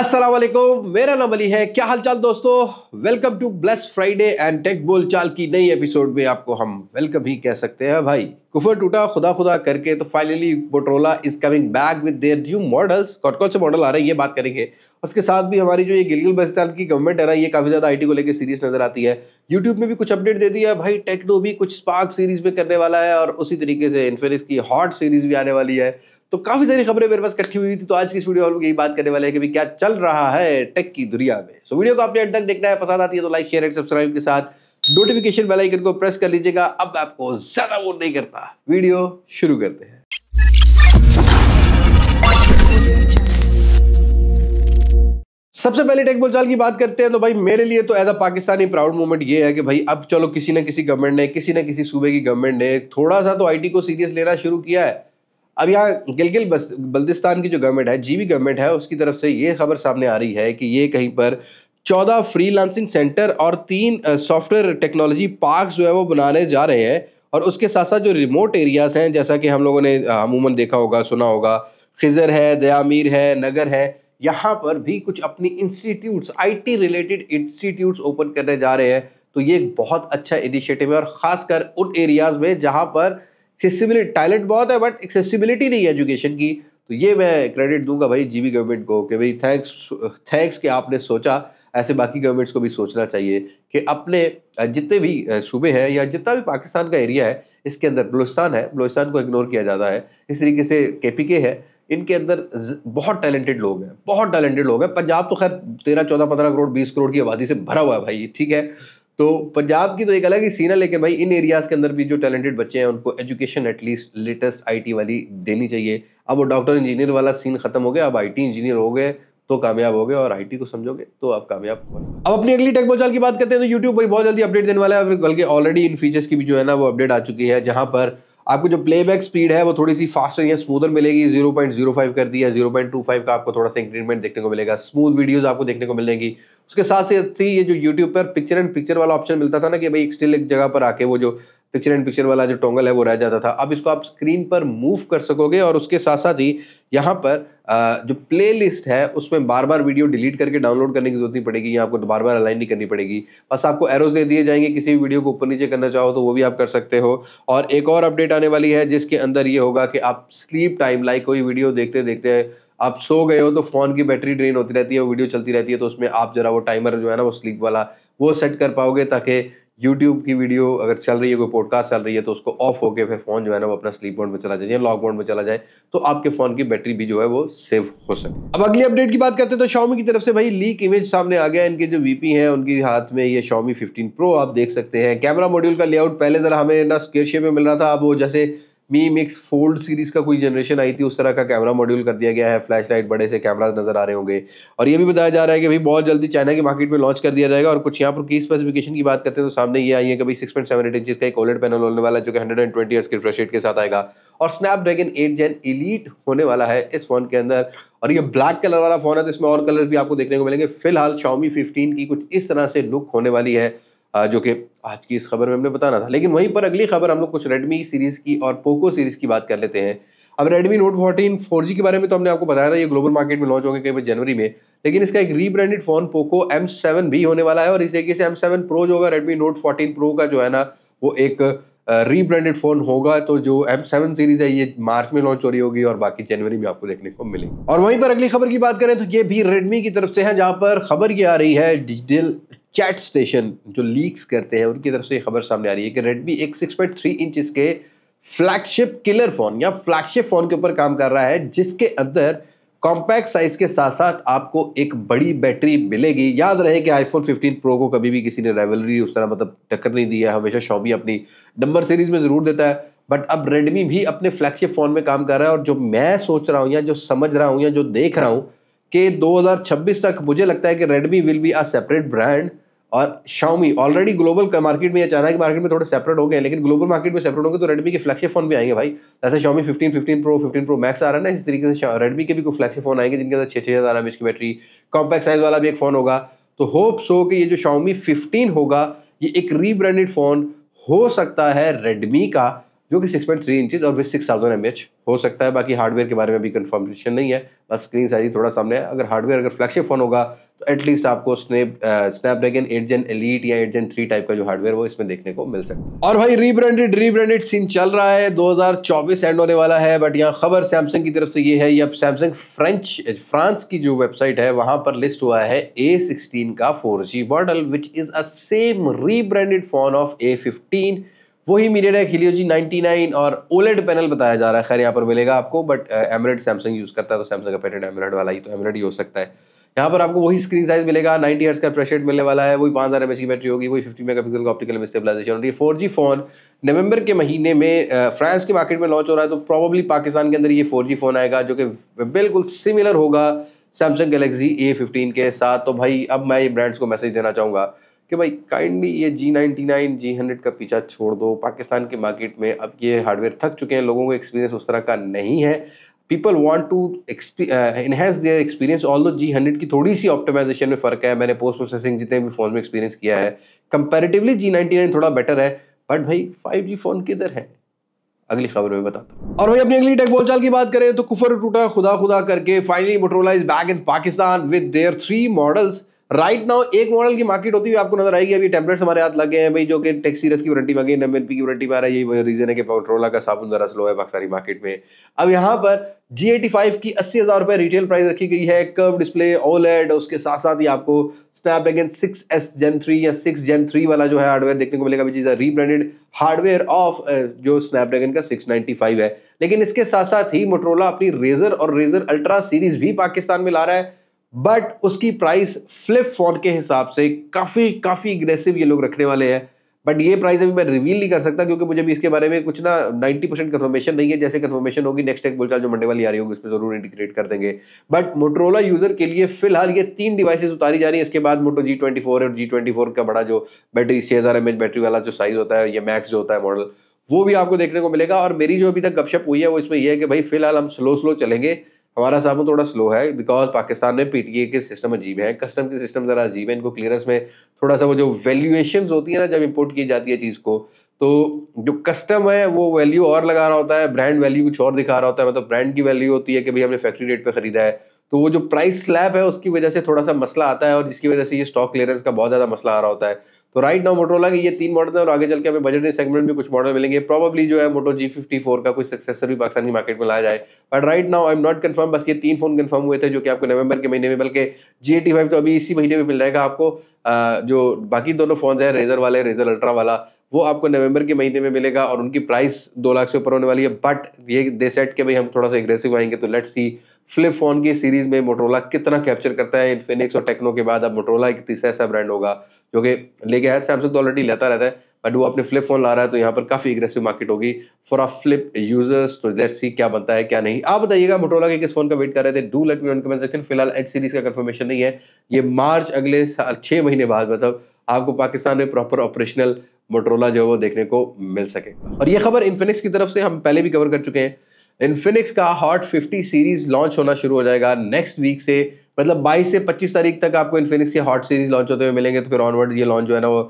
असलम मेरा नाम अली है क्या हालचाल दोस्तों welcome to bless Friday and tech बोल चाल की नई एपिसोड में आपको हम वेलकम ही कह सकते हैं भाई कुफर टूटा खुदा खुदा करके तो finally Motorola is coming back with their new models कौन कौन से मॉडल आ रहे हैं ये बात करेंगे उसके साथ भी हमारी जो ये गिलगिल बस्तान की गवर्नमेंट है ना ये काफ़ी ज़्यादा आई को लेकर सीरीज नज़र आती है यूट्यूब में भी कुछ अपडेट दे दिया है भाई टेक्नो भी कुछ स्पार्क सीरीज़ में करने वाला है और उसी तरीके से इन्फिनिक्स की हॉट सीरीज़ भी आने वाली है तो काफ़ी सारी खबरें मेरे पास इकट्ठी हुई थी तो आज की इस वीडियो वालों लोग यही बात करने वाले हैं कि क्या चल रहा है टेक की दुनिया में सो वीडियो को आपने एंड तक देखना है पसंद आती है तो लाइक शेयर एंड सब्सक्राइब के साथ नोटिफिकेशन बेल आइकन को प्रेस कर लीजिएगा अब आपको ज़्यादा वो नहीं करता वीडियो शुरू करते हैं सबसे पहले टेक बोलचाल की बात करते हैं तो भाई मेरे लिए तो as a Pakistani proud moment ये है कि भाई अब चलो किसी ना किसी गवर्नमेंट ने किसी ना किसी सूबे की गवर्नमेंट ने थोड़ा सा तो आईटी को सीरियस लेना शुरू किया है अब यहाँ गिलगिल बल्दिस्तान की जो गवर्नमेंट है जीवी गवर्नमेंट है उसकी तरफ से ये खबर सामने आ रही है कि ये कहीं पर चौदह फ्रीलांसिंग सेंटर और तीन सॉफ्टवेयर टेक्नोलॉजी पार्क जो है वो बनाने जा रहे हैं और उसके साथ साथ जो रिमोट एरियाज़ हैं जैसा कि हम लोगों ने अमूमन देखा होगा सुना होगा खिजर है दयामीर है नगर है यहाँ पर भी कुछ अपनी institutes IT related institutes open करने जा रहे हैं तो ये एक बहुत अच्छा इनिशिएटिव है और ख़ासकर उन एरियाज़ में जहाँ पर एक्सेसिबिलिटी टैलेंट बहुत है बट एक्सेसिबिलिटी नहीं है एजुकेशन की तो ये मैं क्रेडिट दूंगा भाई जीबी गवर्नमेंट को कि भाई थैंक्स थैंक्स कि आपने सोचा ऐसे बाकी गवर्नमेंट्स को भी सोचना चाहिए कि अपने जितने भी सूबे हैं या जितना भी पाकिस्तान का एरिया है इसके अंदर बलोचिस्तान है बलोचिस्तान को इग्नोर किया जाता है इस तरीके से के पी के है इनके अंदर बहुत टैलेंटेड लोग हैं बहुत टैलेंटेड लोग हैं पंजाब तो खैर तेरह चौदह पंद्रह करोड़ बीस करोड़ की आबादी से भरा हुआ है भाई ठीक है तो पंजाब की तो एक अलग ही सीन है लेकिन भाई इन एरियाज़ के अंदर भी जो टैलेंटेड बच्चे हैं उनको एजुकेशन एटलीस्ट लेटेस्ट आईटी वाली देनी चाहिए अब वो डॉक्टर इंजीनियर वाला सीन खत्म हो गया अब आईटी इंजीनियर हो गए तो कामयाब हो गए और आईटी को समझोगे तो आप कामयाब हो अब अपनी अगली टेक बोचाल की बात करते हैं तो यूट्यूब भाई बहुत जल्दी अपडेट देने वाला है बल्कि ऑलरेडी इन फीचर्स की भी जो है ना वो अपडेट आ चुकी है जहाँ पर आपको जो प्लेबैक स्पीड है वो थोड़ी सी फास्टर या स्मूदर मिलेगी 0.05 कर दिया 0.25 का आपको थोड़ा सा इंक्रीमेंट देखने को मिलेगा स्मूथ वीडियोज आपको देखने को मिलेंगी उसके साथ साथ ही ये जो यूट्यूब पर पिक्चर एंड पिक्चर वाला ऑप्शन मिलता था ना कि भाई एक स्टिल एक जगह पर आके वो जो पिक्चर एंड पिक्चर वाला जो टोंगल है वो रह जाता था अब इसको आप स्क्रीन पर मूव कर सकोगे और उसके साथ साथ ही यहाँ पर जो प्लेलिस्ट है उसमें बार बार वीडियो डिलीट करके डाउनलोड करने की जरूरत नहीं पड़ेगी या आपको बार बार अलाइन नहीं करनी पड़ेगी बस आपको एरोज दे दिए जाएंगे किसी भी वीडियो को ऊपर नीचे करना चाहो तो वो भी आप कर सकते हो और एक और अपडेट आने वाली है जिसके अंदर ये होगा कि आप स्लीप टाइम लाइक कोई वीडियो देखते देखते आप सो गए हो तो फ़ोन की बैटरी ड्रेन होती रहती है वो वीडियो चलती रहती है तो उसमें आप जरा वो टाइमर जो है ना वो स्लीप वाला वो सेट कर पाओगे ताकि यूट्यूब की वीडियो अगर चल रही है कोई पॉडकास्ट चल रही है तो उसको ऑफ होकर फिर फ़ोन जो है ना वो अपना स्लीप मोड में चला जाए या लॉक मोड में चला जाए तो आपके फ़ोन की बैटरी भी जो है वो सेव हो सके अब अगली अपडेट की बात करते हैं तो शॉमी की तरफ से भाई लीक इमेज सामने आ गया इनके जो वीपी हैं उनके हाथ में ये शॉमी फिफ्टीन प्रो आप देख सकते हैं कैमरा मॉड्यूल का लेआउट पहले ज़रा हमें ना स्केर शेप में मिल रहा था अब वो जैसे मी मिक्स फोल्ड सीरीज़ का कोई जनरेशन आई थी उस तरह का कैमरा मॉड्यूल कर दिया गया है फ्लैश लाइट बड़े से कैमराज नज़र आ रहे होंगे और ये भी बताया जा रहा है कि भाई बहुत जल्दी चाइना के मार्केट में लॉन्च कर दिया जाएगा और कुछ यहाँ पर की स्पेसिफिकेशन की बात करते हैं तो सामने ये आई है कि भाई six point seven eight inches का एक ओलेट पैनल होने वाला है जो कि हंड्रेड एंड ट्वेंटी के फ्रेश के साथ आएगा और स्नैपड्रैगन एट जेन इलीट होने वाला है इस फ़ोन के अंदर और ये ब्लैक कलर वाला फ़ोन है तो इसमें और कलर भी आपको देखने को मिलेंगे फिलहाल शॉमी फिफ्टीन की कुछ इस तरह से लुक होने वाली है जो कि आज की इस खबर में हमने बताना था लेकिन वहीं पर अगली खबर हम लोग कुछ रेडमी सीरीज़ की और पोको सीरीज़ की बात कर लेते हैं अब रेडमी नोट फोर्टीन फोर के बारे में तो हमने आपको बताया था ये ग्लोबल मार्केट में लॉन्च होंगे कई बार जनवरी में लेकिन इसका एक rebranded phone Poco M seven भी होने वाला है और इस तरीके से एम सेवन प्रो जो होगा रेडमी नोट फोर्टीन प्रो का जो है ना वो एक रीब्रांडेड फ़ोन होगा तो जो एम सेवन सीरीज़ है ये मार्च में लॉन्च हो रही होगी और बाकी जनवरी में आपको देखने को मिलेगी और वहीं पर अगली खबर की बात करें तो ये भी रेडमी की तरफ से है जहाँ पर खबर ये आ रही है डिजिटल चैट स्टेशन जो लीक्स करते हैं उनकी तरफ से खबर सामने आ रही है कि रेडमी एक सिक्स पॉइंट थ्री इंच इसके फ्लैगशिप किलर फोन या फ्लैगशिप फोन के ऊपर काम कर रहा है जिसके अंदर कॉम्पैक्ट साइज के साथ साथ आपको एक बड़ी बैटरी मिलेगी याद रहे कि आईफोन 15 प्रो को कभी भी किसी ने रेवलरी उस तरह मतलब टक्कर नहीं दी है हमेशा शॉमी अपनी नंबर सीरीज में ज़रूर देता है बट अब रेडमी भी अपने फ्लैगशिप फ़ोन में काम कर रहा है और जो मैं सोच रहा हूँ या जो समझ रहा हूँ या जो देख रहा हूँ कि 2026 तक मुझे लगता है कि Redmi will be a separate brand और शाउमी ऑलरेडी ग्लोबल मार्केट में यह चाइना के है कि मार्केट में थोड़े सेपरेट हो गए लेकिन ग्लोबल मार्केट में सेपरेट होंगे तो रेडमी के फ्लैगशिप फोन भी आएंगे भाई जैसे शाउमी 15 15 प्रो 15 प्रो मैक्स आ रहा है ना इस तरीके से रेडमी के भी कुछ फ्लैगशिप फोन आएंगे जिनके अंदर छः छः हज़ार एम की बैटरी कॉम्पैक्ट साइज वाला भी एक फ़ोन होगा तो होप सो कि ये जो शाउमी फिफ्टीन होगा ये एक रीब्रांडेड फ़ोन हो सकता है रेडमी का जो कि सिक्स पॉइंट और विथ सिक्स थाउजेंड हो सकता है बाकी हार्डवेयर के बारे में भी कन्फर्मेशन नहीं है बस स्क्रीन साइज थोड़ा सामने है अगर हार्डवेयर अगर फ्लैगशिप फ़ोन होगा तो एटलीस्ट आपको snap Snapdragon eight gen elite या एट जेन थ्री टाइप का जो हार्डवेयर वो इसमें देखने को मिल सकता है और भाई रीब्रांडेड रीब्रांडेड सीन चल रहा है 2024 एंड होने वाला है बट यहाँ खबर सैमसंग की तरफ से ये है अब सैमसंग फ्रेंच फ्रांस की जो वेबसाइट है वहाँ पर लिस्ट हुआ है ए सिक्सटीन का four G model which is a same rebranded phone of A fifteen वही MediaTek Helio G nine और ओलेड पैनल बताया जा रहा है खैर यहाँ पर मिलेगा आपको बट एमरेड सैमसंग यूज़ करता है तो सैमसंग का पेटेंट एमरेड वाला ही तो एमरेड ही हो सकता है यहाँ पर आपको वही स्क्रीन साइज मिलेगा नाइनटी हर्ट्स का प्रेशर मिलने वाला है वही पाँच हज़ार एम की बैटरी होगी वही फिफ्टी पिक्सल का ऑप्टिकल में स्टेबलाइजेशन होती है फोर जी फ़ोन नवंबर के महीने में फ्रांस के मार्केट में लॉन्च हो रहा है तो प्रॉब्ली पाकिस्तान के अंदर ये फोर जी फ़ोन आएगा जो कि बिल्कुल सिमिलर होगा सैमसंग गलेक्सी ए फिफ्टीन के साथ तो भाई अब मैं ये ब्रांड्स को मैसेज देना चाहूँगा कि भाई काइंडली ये G ninety nine G hundred का पीछा छोड़ दो पाकिस्तान के मार्केट में अब ये हार्डवेयर थक चुके हैं लोगों को एक्सपीरियंस उस तरह का नहीं है people want to enhance their experience although G hundred की थोड़ी सी ऑप्टिमाइजेशन में फ़र्क है मैंने पोस्ट प्रोसेसिंग जितने भी फ़ोन में एक्सपीरियंस किया है कंपेरेटिवली जी नाइनटी नाइन थोड़ा बेटर है बट भाई फाइव जी फ़ोन किधर है अगली खबर में बताता हूँ और भाई अपनी अगली टेक बोलचाल की बात करें तो कुफर टूटा खुदा खुदा करके finally Motorola is back in Pakistan with their three models right right now एक मॉडल की मार्केट होती हुई आपको नजर आएगी अभी टेम्पलेट्स हमारे हाथ लगे हैं भाई जो कि टैक्सी रथ की वारंटी मांगी एम की वारंटी मारा यही रीजन है कि पेट्रोला का साबुन जरा स्लो है पाकिस्तानी मार्केट में अब यहाँ पर जी एटी फाइव की अस्सी हज़ार रुपये रिटेल प्राइस रखी गई है कर्व डिस्प्ले ओलेड उसके साथ साथ ही आपको Snapdragon six S Gen three या सिक्स जेन थ्री वाला जो है हार्डवेयर देखने को मिलेगा which is rebranded hardware of जो स्नैपड्रैगन का सिक्स नाइन्टी फाइव है लेकिन इसके साथ साथ ही मोटरोला अपनी रेजर और रेजर अल्ट्रा सीरीज भी पाकिस्तान में ला रहा है बट उसकी प्राइस फ्लिप फोन के हिसाब से काफ़ी काफ़ी अग्रेसिव ये लोग रखने वाले हैं बट ये प्राइस अभी मैं रिवील नहीं कर सकता क्योंकि मुझे भी इसके बारे में कुछ ना 90 परसेंट कन्फर्मेशन नहीं है जैसे कन्फर्मेशन होगी नेक्स्ट एक बोलचाल जो मंडे वाली आ रही होगी उसमें जरूर इंटीग्रेट कर देंगे बट मोटरोला यूजर के लिए फिलहाल ये तीन डिवाइसेस उतारी जा रही है इसके बाद मोटो जी ट्वेंटी फोर और जी ट्वेंटी फोर का बड़ा जो बैटरी छः हज़ार एम एच बैटरी वाला जो साइज़ होता है या मैक्स जो होता है मॉडल वो भी आपको देखने को मिलेगा और मेरी जो अभी तक गपशप हुई है वो इसमें यह है कि भाई फिलहाल हम स्लो स्लो चलेंगे हमारा साबुन थोड़ा स्लो है बिकॉज पाकिस्तान में पीटीए के सिस्टम अजीब है कस्टम के सिस्टम ज़रा अजीब है इनको क्लियरेंस में थोड़ा सा वो जो वैल्यूएशन होती है ना जब इम्पोर्ट की जाती है चीज़ को तो जो कस्टम है वो वैल्यू और लगा रहा होता है ब्रांड वैल्यू कुछ और दिखा रहा होता है मतलब ब्रांड की वैल्यू होती है कि भाई हमने फैक्ट्री रेट पर ख़रीदा है तो वो जो प्राइस स्लैब है उसकी वजह से थोड़ा सा मसला आता है और जिसकी वजह से ये स्टॉक क्लियरेंस का बहुत ज़्यादा मसला आ रहा होता है तो राइट नाउ मोटोला के ये तीन मॉडल हैं और आगे चल के हमें बजट सेगमेंट में कुछ मॉडल मिलेंगे प्रॉब्ली जो है मोटो जी फिफ्टी फोर का कुछ सक्सेसर भी पाकिस्तान मार्केट में लाया जाए but right now I am not confirm बस ये तीन फोन कन्फर्म हुए थे जो कि आपको नवंबर के महीने में बल्कि जी एटी फाइव तो अभी इसी महीने में मिल जाएगा आपको जो बाकी दोनों फोन हैं रेजर वाले रेजर अल्ट्रा वाला वो आपको नवंबर के महीने में मिलेगा और उनकी प्राइस दो लाख से ऊपर होने वाली है बट ये दे सेट के भाई हम थोड़ा सा एग्रेसिव आएंगे तो लेट्स सी फ्लिप फोन की सीरीज में मोटरोला कितना कैप्चर करता है इन्फिनिक्स और टेक्नो के बाद अब मोटरोला एक तीसरा ऐसा ब्रांड होगा जो कि लेके आया सैमसंग तो ऑलरेडी लेता रहता है बट वो अपने फ्लिप फोन ला रहा है तो यहाँ पर काफ़ी एग्रेसिव मार्केट होगी फॉर अ फ्लिप यूजर्स तो लेट्स सी क्या बनता है क्या नहीं आप बताइएगा मोटोला के किस फोन का वेट कर रहे थे do let me on comment section फिलहाल एच सीरीज का कंफर्मेशन नहीं है ये मार्च अगले साल छह महीने बाद मतलब आपको पाकिस्तान में प्रॉपर ऑपरेशनल मोटोला जो है वो देखने को मिल सके और ये खबर इन्फिनिक्स की तरफ से हम पहले भी कवर कर चुके हैं इन्फिनिक्स का हॉट 50 सीरीज लॉन्च होना शुरू हो जाएगा नेक्स्ट वीक से मतलब 22 से 25 तारीख तक आपको इन्फिनिक्स की हॉट सीरीज लॉन्च होते हुए मिलेंगे तो फिर ऑनवर्ड ये लॉन्च जो है ना वो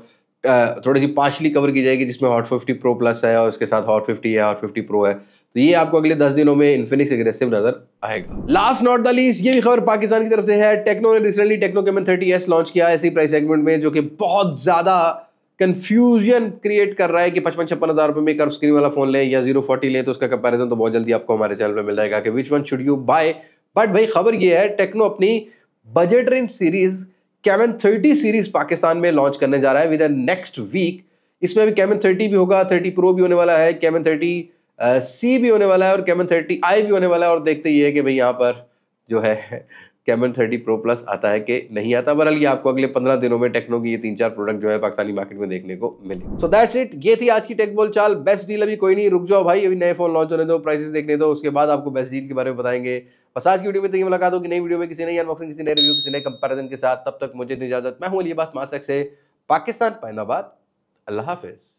थोड़ी सी पार्शली कवर की जाएगी जिसमें हॉट फिफ्टी प्रो प्लस है और उसके साथ हॉट फिफ्टी है हॉट फिफ्टी प्रो है तो ये आपको अगले दस दिनों में इन्फिनिक्स एग्रेसिव नजर आएगा लास्ट नॉट द लीस्ट ये भी खबर पाकिस्तान की तरफ से है टेक्नो ने recently Tecno Camon thirty S launch किया है ऐसी प्राइस सेगमेंट में जो कि बहुत ज़्यादा कंफ्यूजन क्रिएट कर रहा है कि पचपन छप्पन हज़ार रुपये में कर्व स्क्रीन वाला फोन लें या जीरो फोर्टी लें तो उसका कंपैरिजन तो बहुत जल्दी आपको हमारे चैनल पर मिल जाएगा कि which one should you buy but भाई खबर यह है टेक्नो अपनी budget range series Camon thirty series Pakistan में लॉन्च करने जा रहा है विद नेक्स्ट वीक इसमें भी कैमन थर्टी भी होगा थर्टी प्रो भी होने वाला है कैमन थर्टी सी भी होने वाला है और कैमन थर्टी आई भी होने वाला है और देखते ही है कि भाई यहाँ पर जो है कैमन थर्टी प्रो प्लस आता है कि नहीं आता बहरहाल ये आपको अगले पंद्रह दिनों में टेक्नो की ये तीन चार प्रोडक्ट जो है पाकिस्तानी मार्केट में देखने को मिले सो दैट्स इट ये थी आज की टेक बोल चाल बेस्ट डील अभी कोई नहीं रुक जाओ भाई अभी नए फोन लॉन्च होने दो प्राइसेस देखने दो उसके बाद आपको बेस्ट डील के बारे में बताएंगे बस आज की वीडियो में तो ये मुलाकात होगी नई वीडियो में किसी नई अनबॉक्सिंग किसी नए रिव्यू किसी नए कंपेरिजन के साथ तब तक मुझे इजाजत मैं हूँ अली बात मासक से पाकिस्तान पैदाबाद अल्लाह हाफिज़